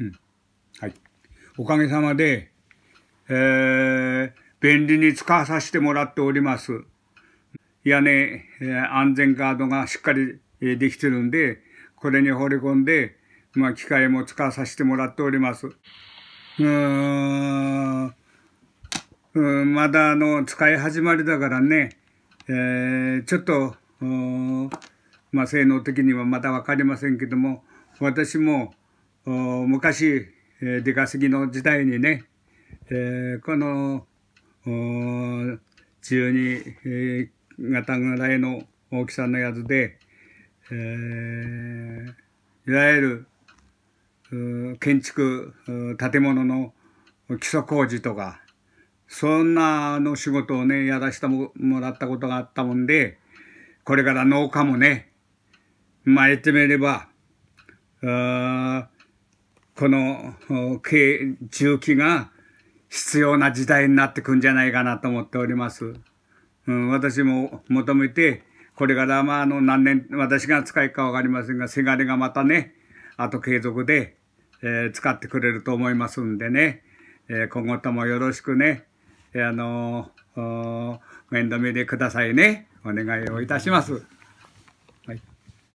うん。はい。おかげさまで、えー、便利に使わさせてもらっております。屋根、えー、安全ガードがしっかり、えー、できてるんで、これに放り込んで、まあ、機械も使わさせてもらっております。うーん、うん、まだあの、使い始まりだからね、えー、ちょっと、まあ、性能的にはまだ分かりませんけども、私も、昔、出稼ぎの時代にね、えー、この、12型ぐらいの大きさのやつで、えー、いわゆる建築、建物の基礎工事とか、そんなの仕事をね、やらしてもらったことがあったもんで、これから農家もね、まあ言ってみれば、あこの軽重機が必要な時代になってくんじゃないかなと思っております。うん、私も求めて、これからまああの何年、私が使いかわかりませんが、せがれがまたね、あと継続で、えー、使ってくれると思いますんでね、えー、今後ともよろしくね、えー、あの面倒見でくださいね。お願いをいたします。